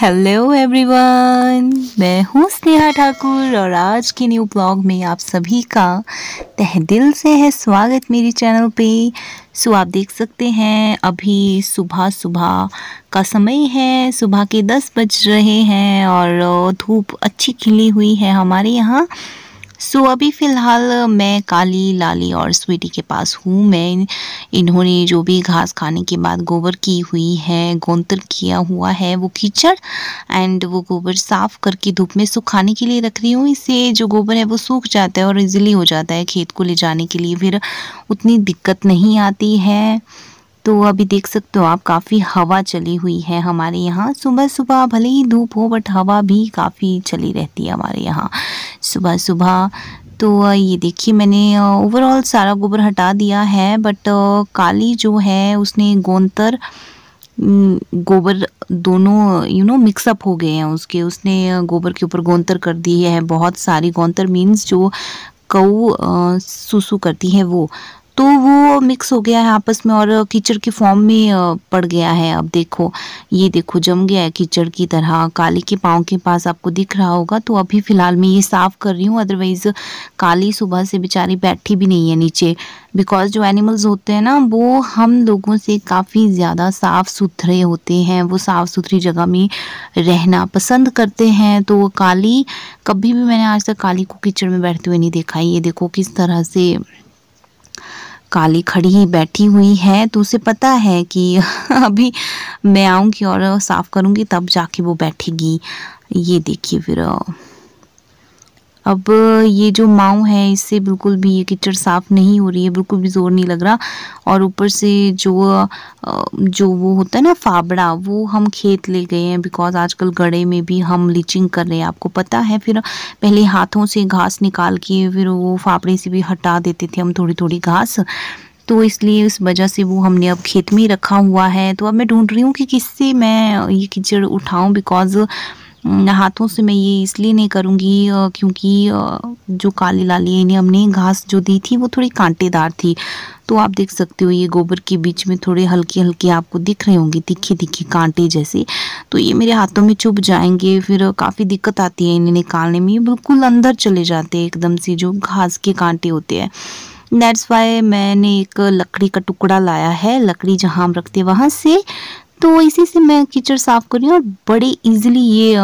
Hello everyone मैं हूँ स्नेहा ठाकुर और आज के न्यू ब्लॉग में आप सभी का तह दिल से है स्वागत मेरे चैनल पे सो आप देख सकते हैं अभी सुबह सुबह का समय है सुबह के 10 बज रहे हैं और धूप अच्छी खिली हुई है हमारे यहाँ सो so, अभी फ़िलहाल मैं काली लाली और स्वीटी के पास हूँ मैं इन्होंने जो भी घास खाने के बाद गोबर की हुई है गोंतर किया हुआ है वो कीचड़ एंड वो गोबर साफ़ करके धूप में सुखाने के लिए रख रही हूँ इससे जो गोबर है वो सूख जाता है और इजीली हो जाता है खेत को ले जाने के लिए फिर उतनी दिक्कत नहीं आती है तो अभी देख सकते हो आप काफ़ी हवा चली हुई है हमारे यहाँ सुबह सुबह भले ही धूप हो बट हवा भी काफ़ी चली रहती है हमारे यहाँ सुबह सुबह तो ये देखिए मैंने ओवरऑल सारा गोबर हटा दिया है बट काली जो है उसने गोंतर गोबर दोनों यू नो मिक्सअप हो गए हैं उसके उसने गोबर के ऊपर गोंतर कर दी है बहुत सारी गोंतर मीन्स जो कऊ सुसु करती है वो तो वो मिक्स हो गया है आपस में और कीचड़ के फॉर्म में पड़ गया है अब देखो ये देखो जम गया है कीचड़ की तरह काली के पाँव के पास आपको दिख रहा होगा तो अभी फ़िलहाल मैं ये साफ़ कर रही हूँ अदरवाइज़ काली सुबह से बेचारी बैठी भी नहीं है नीचे बिकॉज जो एनिमल्स होते हैं ना वो हम लोगों से काफ़ी ज़्यादा साफ़ सुथरे होते हैं वो साफ़ सुथरी जगह में रहना पसंद करते हैं तो काली कभी भी मैंने आज तक काली को कीचड़ में बैठते हुए नहीं देखा ये देखो किस तरह से काली खड़ी ही बैठी हुई है तो उसे पता है कि अभी मैं आऊँगी और साफ़ करूँगी तब जाके वो बैठेगी ये देखिए फिर अब ये जो माऊ है इससे बिल्कुल भी ये कीचड़ साफ नहीं हो रही है बिल्कुल भी ज़ोर नहीं लग रहा और ऊपर से जो जो वो होता है ना फाबड़ा वो हम खेत ले गए हैं बिकॉज आजकल गड़े में भी हम लीचिंग कर रहे हैं आपको पता है फिर पहले हाथों से घास निकाल के फिर वो फाफड़े से भी हटा देते थे हम थोड़ी थोड़ी घास तो इसलिए इस वजह से वो हमने अब खेत में ही रखा हुआ है तो अब मैं ढूंढ रही हूँ कि किससे मैं ये कीचड़ उठाऊँ बिकॉज़ हम्म। हाथों से मैं ये इसलिए नहीं करूँगी क्योंकि जो काली लाली है इन्हें हमने घास जो दी थी वो थोड़ी कांटेदार थी तो आप देख सकते हो ये गोबर के बीच में थोड़े हल्के हल्के आपको दिख रहे होंगे तिखे तिखे कांटे जैसे तो ये मेरे हाथों में चुभ जाएंगे फिर काफ़ी दिक्कत आती है इन्हें निकालने में बिल्कुल अंदर चले जाते हैं एकदम से जो घास के कांटे होते हैं नेट्स वाई मैंने एक लकड़ी का टुकड़ा लाया है लकड़ी जहाँ हम रखते हैं वहाँ से तो इसी से मैं कीचड़ साफ़ कर रही हूँ और बड़े इजीली ये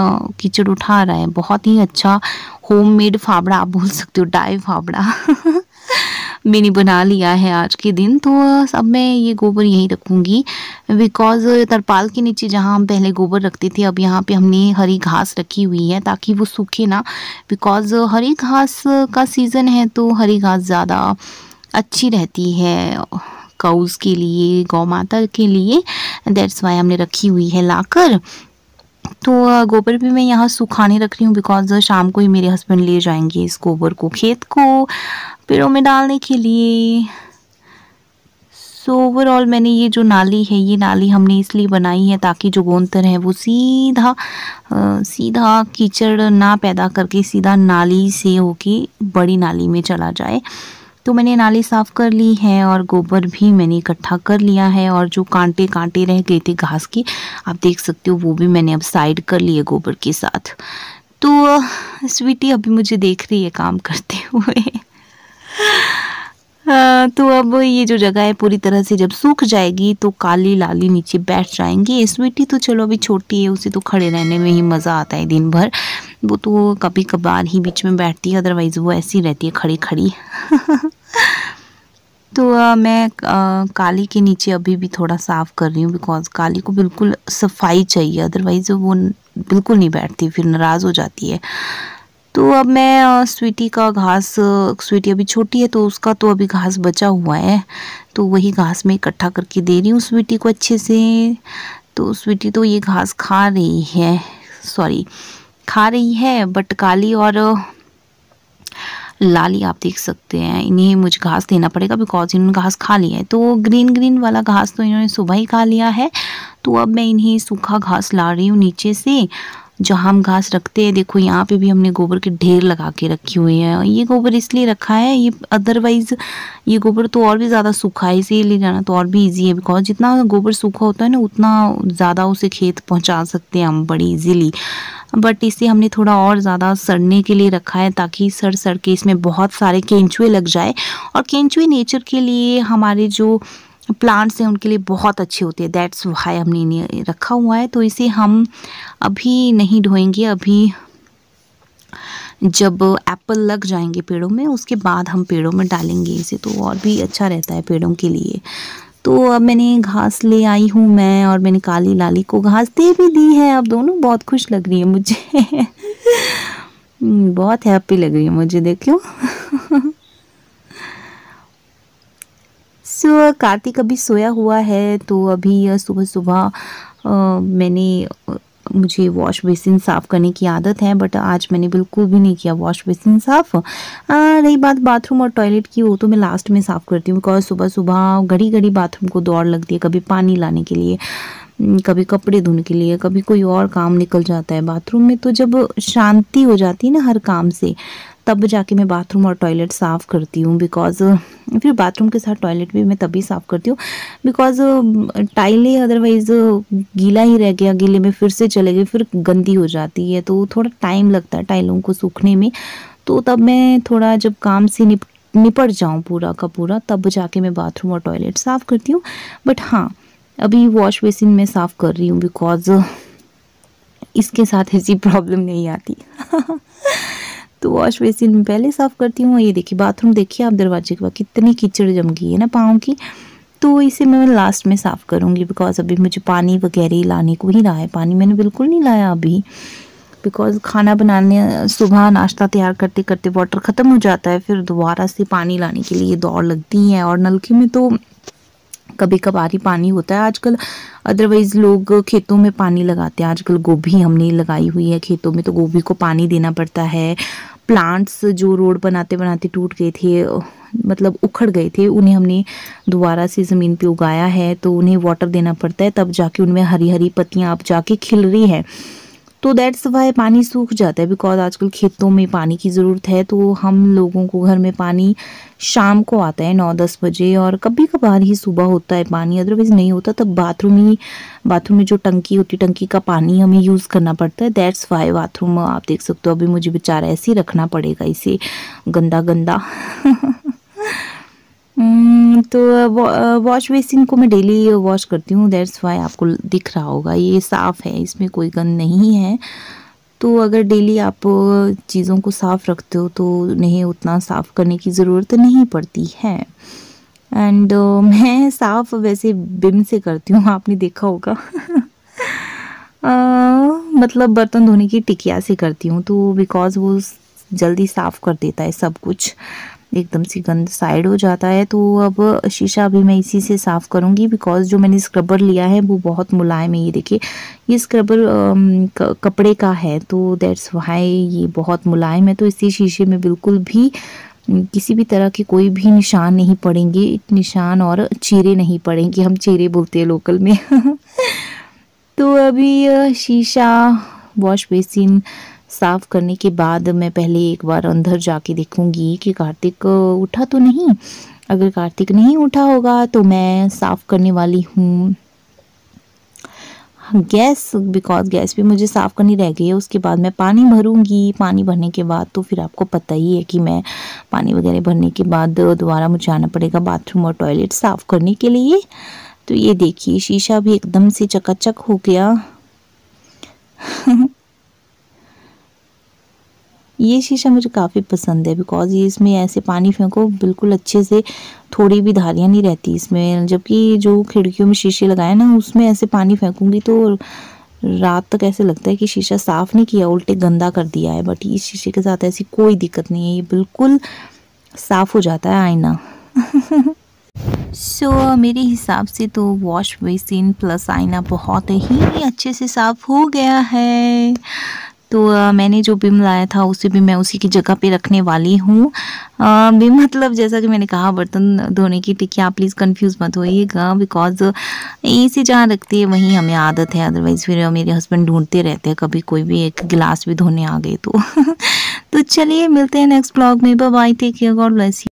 कीचड़ उठा रहा है बहुत ही अच्छा होममेड फावड़ा आप बोल सकते हो डाई फावड़ा मैंने बना लिया है आज के दिन तो अब मैं ये गोबर यहीं रखूँगी बिकॉज तरपाल के नीचे जहाँ हम पहले गोबर रखते थे अब यहाँ पे हमने हरी घास रखी हुई है ताकि वो सूखे ना बिकॉज हरी घास का सीज़न है तो हरी घास ज़्यादा अच्छी रहती है काउज़ के लिए गौ माता के लिए दैट्स वाई हमने रखी हुई है लाकर तो गोबर भी मैं यहाँ सुखाने रख रही हूँ बिकॉज शाम को ही मेरे हस्बैंड ले जाएंगे इस गोबर को खेत को पेड़ों में डालने के लिए सो so, ओवरऑल मैंने ये जो नाली है ये नाली हमने इसलिए बनाई है ताकि जो गोंतर है वो सीधा आ, सीधा कीचड़ ना पैदा करके सीधा नाली से होके बड़ी नाली में चला जाए तो मैंने नाली साफ़ कर ली है और गोबर भी मैंने इकट्ठा कर लिया है और जो कांटे कांटे रह गए थे घास के आप देख सकते हो वो भी मैंने अब साइड कर लिए गोबर के साथ तो स्वीटी अभी मुझे देख रही है काम करते हुए तो अब ये जो जगह है पूरी तरह से जब सूख जाएगी तो काली लाली नीचे बैठ जाएंगी स्वीटी तो चलो अभी छोटी है उसे तो खड़े रहने में ही मज़ा आता है दिन भर वो तो कभी कभार ही बीच में बैठती है अदरवाइज़ वो ऐसी रहती है खड़ी खड़ी तो आ, मैं आ, काली के नीचे अभी भी थोड़ा साफ़ कर रही हूँ बिकॉज काली को बिल्कुल सफाई चाहिए अदरवाइज़ वो बिल्कुल नहीं बैठती फिर नाराज़ हो जाती है तो अब मैं आ, स्वीटी का घास स्वीटी अभी छोटी है तो उसका तो अभी घास बचा हुआ है तो वही घास मैं इकट्ठा करके दे रही हूँ स्वीटी को अच्छे से तो स्वीटी तो ये घास खा रही है सॉरी खा रही है बट काली और लाली आप देख सकते हैं इन्हें मुझे घास देना पड़ेगा बिकॉज इन्होंने घास खा लिया है तो ग्रीन ग्रीन वाला घास तो इन्होंने सुबह ही खा लिया है तो अब मैं इन्हें सूखा घास ला रही हूँ नीचे से जहाँ हम घास रखते हैं देखो यहाँ पे भी हमने गोबर के ढेर लगा के रखे हुए हैं ये गोबर इसलिए रखा है ये अदरवाइज़ ये गोबर तो और भी ज़्यादा सूखा है इसे ले जाना तो और भी इजी है बिकॉज जितना गोबर सूखा होता है ना उतना ज़्यादा उसे खेत पहुँचा सकते हैं हम बड़ी इजीली बट इसे हमने थोड़ा और ज़्यादा सड़ने के लिए रखा है ताकि सड़ सड़ के इसमें बहुत सारे केंचुए लग जाए और केंचुए नेचर के लिए हमारे जो प्लांट्स हैं उनके लिए बहुत अच्छे होते हैं दैट्स वाई हमने इन्हें रखा हुआ है तो इसे हम अभी नहीं ढोएंगे अभी जब एप्पल लग जाएंगे पेड़ों में उसके बाद हम पेड़ों में डालेंगे इसे तो और भी अच्छा रहता है पेड़ों के लिए तो अब मैंने घास ले आई हूँ मैं और मैंने काली लाली को घास दे भी दी है अब दोनों बहुत खुश लग रही है मुझे बहुत हैप्पी लग रही है मुझे देख लो सो so, कार्तिक अभी सोया हुआ है तो अभी सुबह सुबह मैंने मुझे वॉश बेसिन साफ़ करने की आदत है बट आज मैंने बिल्कुल भी नहीं किया वॉश बेसिन साफ़ रही बात बाथरूम और टॉयलेट की वो तो मैं लास्ट में साफ़ करती हूँ बिकॉज सुबह सुबह घड़ी घड़ी बाथरूम को दौड़ लगती है कभी पानी लाने के लिए हम्म, कभी कपड़े धोने के लिए कभी कोई और काम निकल जाता है बाथरूम में तो जब शांति हो जाती है ना हर काम से तब जाके मैं बाथरूम और टॉयलेट साफ़ करती हूँ बिकॉज़ फिर बाथरूम के साथ टॉयलेट भी मैं तभी साफ़ करती हूँ बिकॉज़ ही अदरवाइज़ गीला ही रह गया गीले में फिर से चले गए फिर गंदी हो जाती है तो थोड़ा टाइम लगता है टाइलों को सूखने में तो तब मैं थोड़ा जब काम से निप निपट जाऊँ पूरा का पूरा तब जाके मैं बाथरूम और टॉयलेट साफ़ करती हूँ बट हाँ अभी वॉश बेसिन में साफ़ कर रही हूँ बिकॉज़ इसके साथ ऐसी प्रॉब्लम नहीं आती तो वॉश बेसिन में पहले साफ़ करती हूँ ये देखिए बाथरूम देखिए आप दरवाजे के बाद कितनी कीचड़ जम गई है ना पाँव की तो इसे मैं लास्ट में साफ़ करूँगी बिकॉज़ अभी मुझे पानी वगैरह ही लाने को ही रहा है पानी मैंने बिल्कुल नहीं लाया अभी बिकॉज़ खाना बनाने सुबह नाश्ता तैयार करते करते वाटर ख़त्म हो जाता है फिर दोबारा से पानी लाने के लिए दौड़ लगती है और नलके में तो कभी कभार ही पानी होता है आजकल अदरवाइज़ लोग खेतों में पानी लगाते हैं आजकल गोभी हमने लगाई हुई है खेतों में तो गोभी को पानी देना पड़ता है प्लांट्स जो रोड बनाते बनाते टूट गए थे मतलब उखड़ गए थे उन्हें हमने दोबारा से ज़मीन पे उगाया है तो उन्हें वाटर देना पड़ता है तब जाके उनमें हरी हरी पत्तियाँ अब जाके खिल रही हैं तो दैट्स वाई पानी सूख जाता है बिकॉज आजकल खेतों में पानी की ज़रूरत है तो हम लोगों को घर में पानी शाम को आता है नौ दस बजे और कभी कभार ही सुबह होता है पानी अदरवाइज़ नहीं होता तब बाथरूम ही बाथरूम में जो टंकी होती है टंकी का पानी हमें यूज़ करना पड़ता है दैट्स वाई बाथरूम आप देख सकते हो अभी मुझे बेचारा ऐसे ही रखना पड़ेगा इसे गंदा गंदा हम्म, तो वॉश बेसिन को मैं डेली वॉश करती हूँ दैट्स वाई आपको दिख रहा होगा ये साफ़ है इसमें कोई गंद नहीं है तो अगर डेली आप चीज़ों को साफ़ रखते हो तो उन्हें उतना साफ़ करने की ज़रूरत नहीं पड़ती है एंड uh, मैं साफ़ वैसे बिम से करती हूँ आपने देखा होगा uh, मतलब बर्तन धोने की टिकिया से करती हूँ तो बिकॉज़ वो जल्दी साफ़ कर देता है सब कुछ एकदम सी गंद साइड हो जाता है तो अब शीशा अभी मैं इसी से साफ़ करूँगी बिकॉज जो मैंने स्क्रबर लिया है वो बहुत मुलायम है ये देखिए ये स्क्रबर कपड़े का है तो दैट्स वाई ये बहुत मुलायम है तो इसी शीशे में बिल्कुल भी किसी भी तरह के कोई भी निशान नहीं पड़ेंगे निशान और चीरे नहीं पड़ेंगे हम चीरे बोलते हैं लोकल में तो अभी शीशा वॉश बेसिन साफ़ करने के बाद मैं पहले एक बार अंदर जाके देखूँगी कि कार्तिक उठा तो नहीं अगर कार्तिक नहीं उठा होगा तो मैं साफ़ करने वाली हूँ गैस बिकॉज गैस भी मुझे साफ़ करनी रह गई है उसके बाद मैं पानी भरूंगी पानी भरने के बाद तो फिर आपको पता ही है कि मैं पानी वगैरह भरने के बाद दोबारा मुझे आना पड़ेगा बाथरूम और टॉयलेट साफ़ करने के लिए तो ये देखिए शीशा भी एकदम से चकाचक हो गया ये शीशा मुझे काफ़ी पसंद है बिकॉज ये इसमें ऐसे पानी फेंको बिल्कुल अच्छे से थोड़ी भी धारियाँ नहीं रहती इसमें जबकि जो खिड़कियों में शीशे लगाए ना उसमें ऐसे पानी फेंकूँगी तो रात तक ऐसे लगता है कि शीशा साफ़ नहीं किया उल्टे गंदा कर दिया है बट इस शीशे के साथ ऐसी कोई दिक्कत नहीं है ये बिल्कुल साफ़ हो जाता है आईना सो so, मेरे हिसाब से तो वॉश बेसिन प्लस आईना बहुत ही अच्छे से साफ़ हो गया है तो मैंने जो बिम लाया था उसे भी मैं उसी की जगह पे रखने वाली हूँ बिम मतलब जैसा कि मैंने कहा बर्तन धोने की टिकिया प्लीज़ कंफ्यूज मत होइएगा बिकॉज इसे जहाँ रखती है वहीं हमें आदत है अदरवाइज़ फिर मेरे हस्बैंड ढूंढते रहते हैं कभी कोई भी एक गिलास भी धोने आ गए तो तो चलिए मिलते हैं नेक्स्ट ब्लॉग में bye take care God bless